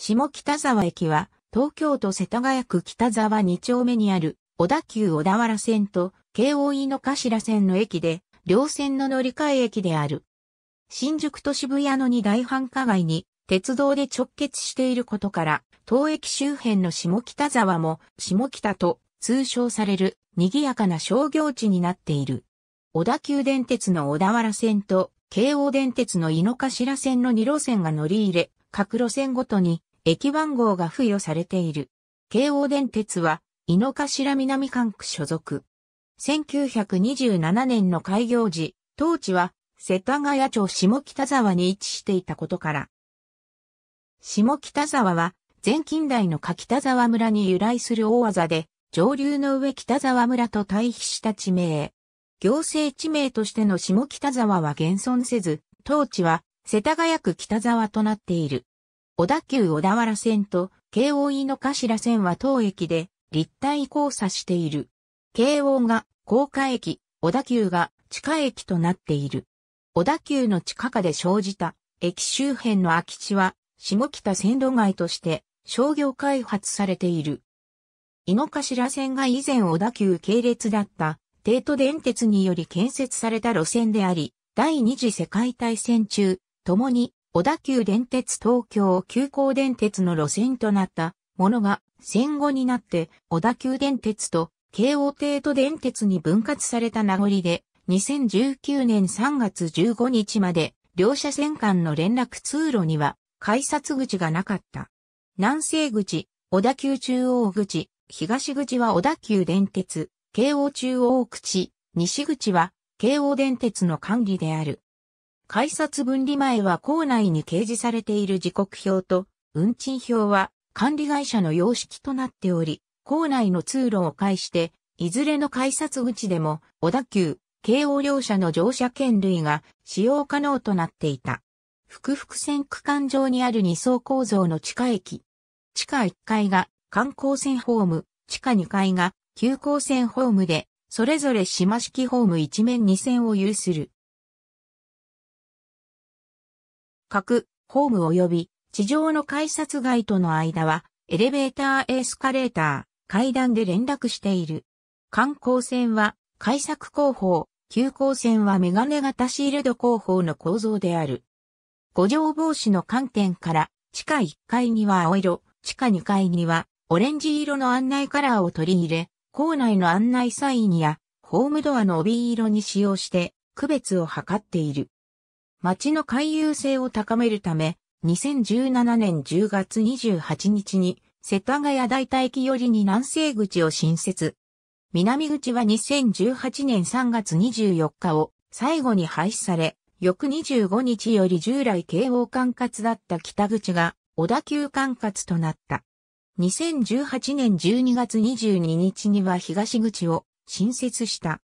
下北沢駅は、東京都世田谷区北沢2丁目にある、小田急小田原線と、京王井の頭線の駅で、両線の乗り換え駅である。新宿と渋谷の二大繁華街に、鉄道で直結していることから、当駅周辺の下北沢も、下北と通称される、賑やかな商業地になっている。小田急電鉄の小田原線と、京王電鉄の井の頭線の2路線が乗り入れ、各路線ごとに駅番号が付与されている。京王電鉄は、井の頭南管区所属。1927年の開業時、当地は、世田谷町下北沢に位置していたことから。下北沢は、前近代の下北沢村に由来する大技で、上流の上北沢村と対比した地名。行政地名としての下北沢は現存せず、当地は世田谷区北沢となっている。小田急小田原線と京王井の頭線は当駅で立体交差している。京王が高架駅、小田急が地下駅となっている。小田急の地下下で生じた駅周辺の空き地は下北線路街として商業開発されている。井の頭線が以前小田急系列だった帝都電鉄により建設された路線であり、第二次世界大戦中、共に小田急電鉄東京急行電鉄の路線となったものが戦後になって小田急電鉄と京王帝都電鉄に分割された名残で2019年3月15日まで両車線間の連絡通路には改札口がなかった。南西口、小田急中央口、東口は小田急電鉄、京王中央口、西口は京王電鉄の管理である。改札分離前は構内に掲示されている時刻表と運賃表は管理会社の様式となっており、構内の通路を介して、いずれの改札口でも小田急、京王両社の乗車券類が使用可能となっていた。福々線区間上にある2層構造の地下駅。地下1階が観光線ホーム、地下2階が急行線ホームで、それぞれ島式ホーム一面2線を有する。各、ホーム及び地上の改札外との間は、エレベーターエスカレーター、階段で連絡している。観光船は、改作工法、急行線はメガネ型シールド工法の構造である。五条防止の観点から、地下1階には青色、地下2階にはオレンジ色の案内カラーを取り入れ、校内の案内サインやホームドアの帯色に使用して区別を図っている。町の回遊性を高めるため、2017年10月28日に、世田谷大田駅よりに南西口を新設。南口は2018年3月24日を最後に廃止され、翌25日より従来京王管轄だった北口が小田急管轄となった。2018年12月22日には東口を新設した。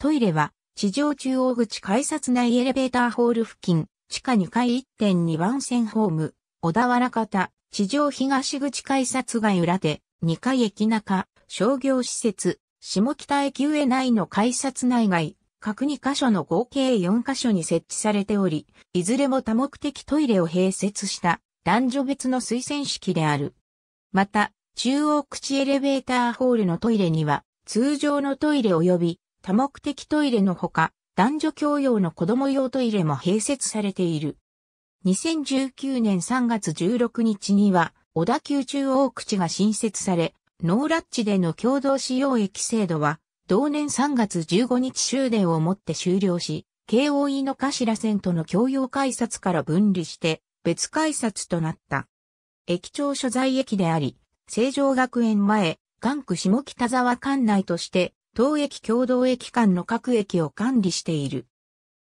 トイレは地上中央口改札内エレベーターホール付近、地下2階1.2番線ホーム、小田原方、地上東口改札外裏で、2階駅中、商業施設、下北駅上内の改札内外、各2カ所の合計4カ所に設置されており、いずれも多目的トイレを併設した男女別の推薦式である。また、中央口エレベーターホールのトイレには、通常のトイレ及び多目的トイレのほか、男女共用の子供用トイレも併設されている。2019年3月16日には、小田急中央口が新設され、ノーラッチでの共同使用駅制度は、同年3月15日終電をもって終了し、京王井の頭線との共用改札から分離して、別改札となった。駅長所在駅であり、成城学園前、関区下北沢管内として、当駅共同駅間の各駅を管理している。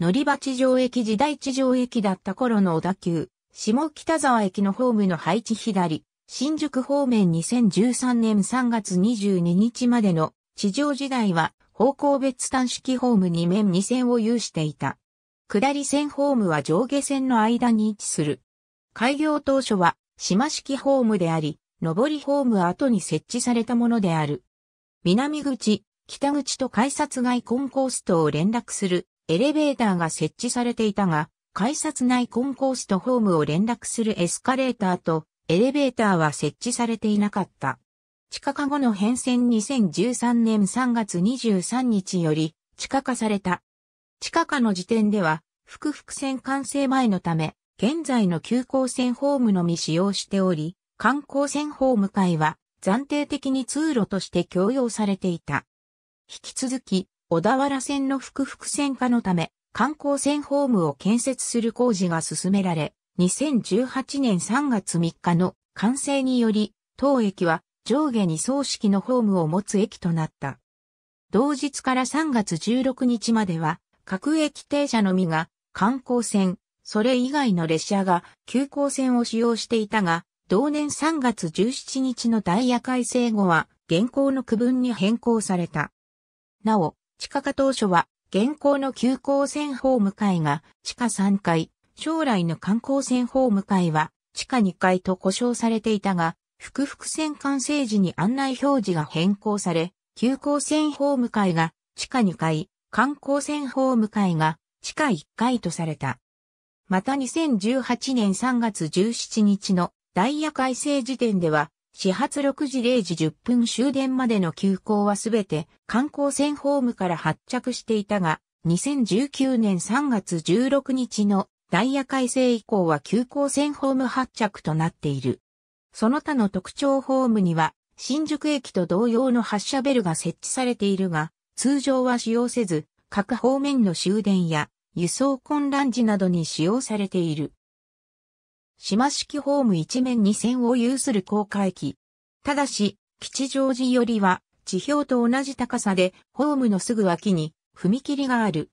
乗り場地上駅時代地上駅だった頃の小田急、下北沢駅のホームの配置左、新宿方面2013年3月22日までの地上時代は方向別単式ホーム2面2線を有していた。下り線ホームは上下線の間に位置する。開業当初は島式ホームであり、上りホームは後に設置されたものである。南口、北口と改札外コンコースとを連絡するエレベーターが設置されていたが、改札内コンコースとホームを連絡するエスカレーターとエレベーターは設置されていなかった。地下化後の変遷2013年3月23日より地下化された。地下化の時点では、複々線完成前のため、現在の急行線ホームのみ使用しており、観光線ホーム会は暫定的に通路として共用されていた。引き続き、小田原線の複々線化のため、観光船ホームを建設する工事が進められ、2018年3月3日の完成により、当駅は上下に葬式のホームを持つ駅となった。同日から3月16日までは、各駅停車のみが観光船、それ以外の列車が急行線を使用していたが、同年3月17日のダイヤ改正後は現行の区分に変更された。なお、地下化当初は、現行の急行線ホーム階が地下3階、将来の観光線ホーム階は地下2階と呼称されていたが、複々線完成時に案内表示が変更され、急行線ホーム階が地下2階、観光線ホーム階が地下1階とされた。また2018年3月17日のダイヤ改正時点では始発6時0時10分終電までの急行はすべて観光船ホームから発着していたが、2019年3月16日のダイヤ改正以降は急行線ホーム発着となっている。その他の特徴ホームには、新宿駅と同様の発車ベルが設置されているが、通常は使用せず、各方面の終電や輸送混乱時などに使用されている。島式ホーム一面に線を有する高架駅。ただし、吉祥寺よりは地表と同じ高さで、ホームのすぐ脇に踏切がある。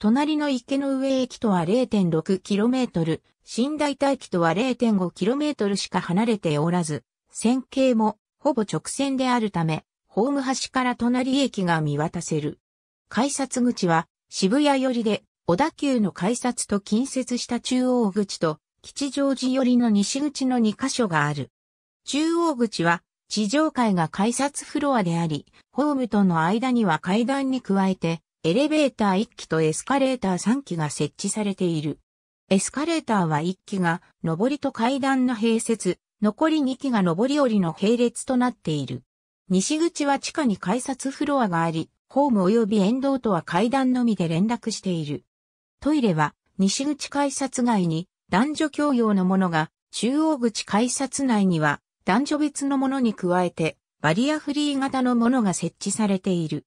隣の池の上駅とは 0.6km、新大田駅とは 0.5km しか離れておらず、線形もほぼ直線であるため、ホーム端から隣駅が見渡せる。改札口は渋谷寄りで、小田急の改札と近接した中央口と吉祥寺寄りの西口の2カ所がある。中央口は、地上階が改札フロアであり、ホームとの間には階段に加えて、エレベーター1機とエスカレーター3機が設置されている。エスカレーターは1機が上りと階段の併設、残り2機が上り下りの並列となっている。西口は地下に改札フロアがあり、ホーム及び沿道とは階段のみで連絡している。トイレは西口改札外に男女共用のものが、中央口改札内には、男女別のものに加えて、バリアフリー型のものが設置されている。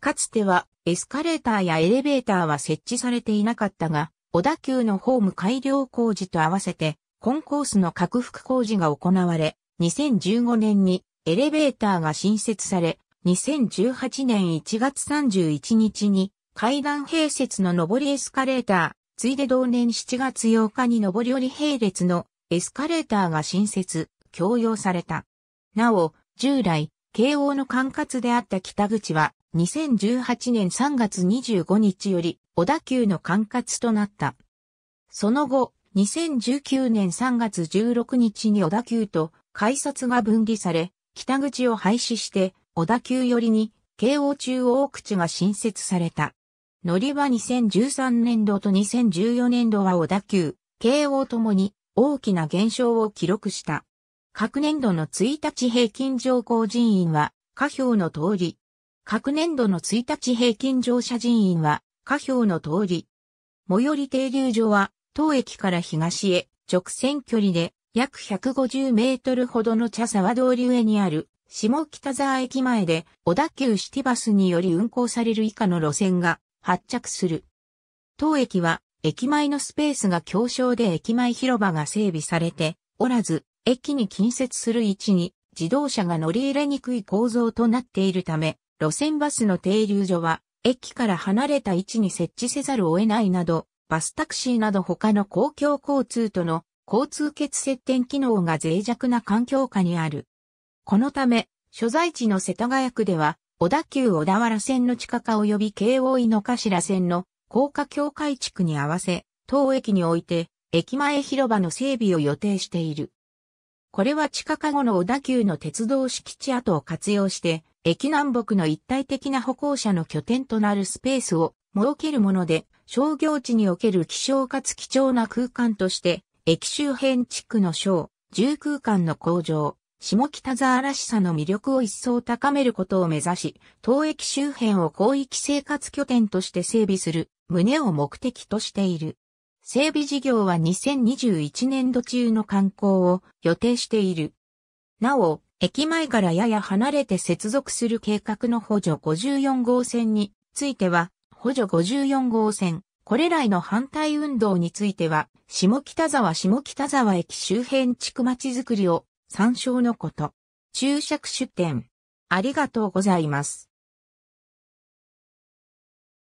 かつては、エスカレーターやエレベーターは設置されていなかったが、小田急のホーム改良工事と合わせて、コンコースの拡幅工事が行われ、2015年にエレベーターが新設され、2018年1月31日に階段併設の上りエスカレーター、ついで同年7月8日に上り下り並列のエスカレーターが新設、供用された。なお、従来、慶応の管轄であった北口は、2018年3月25日より、小田急の管轄となった。その後、2019年3月16日に小田急と改札が分離され、北口を廃止して、小田急寄りに、京王中央口が新設された。乗り場2013年度と2014年度は小田急、京王ともに大きな減少を記録した。各年度の1日平均乗降人員は、下表の通り。各年度の1日平均乗車人員は、下表の通り。最寄り停留所は、当駅から東へ直線距離で約150メートルほどの茶沢通り上にある下北沢駅前で小田急シティバスにより運行される以下の路線が発着する。当駅は駅前のスペースが狭小で駅前広場が整備されておらず、駅に近接する位置に自動車が乗り入れにくい構造となっているため、路線バスの停留所は駅から離れた位置に設置せざるを得ないなど、バスタクシーなど他の公共交通との交通結接点機能が脆弱な環境下にある。このため、所在地の世田谷区では小田急小田原線の地下化及び京王井の頭線の高架橋改築に合わせ、当駅において、駅前広場の整備を予定している。これは地下化後の小田急の鉄道敷地跡を活用して、駅南北の一体的な歩行者の拠点となるスペースを設けるもので、商業地における希少かつ貴重な空間として、駅周辺地区の小、住空間の向上、下北沢らしさの魅力を一層高めることを目指し、当駅周辺を広域生活拠点として整備する旨を目的としている。整備事業は2021年度中の観光を予定している。なお、駅前からやや離れて接続する計画の補助54号線については、補助54号線、これらへの反対運動については、下北沢下北沢駅周辺地区まちづくりを参照のこと。注釈出典。ありがとうございます。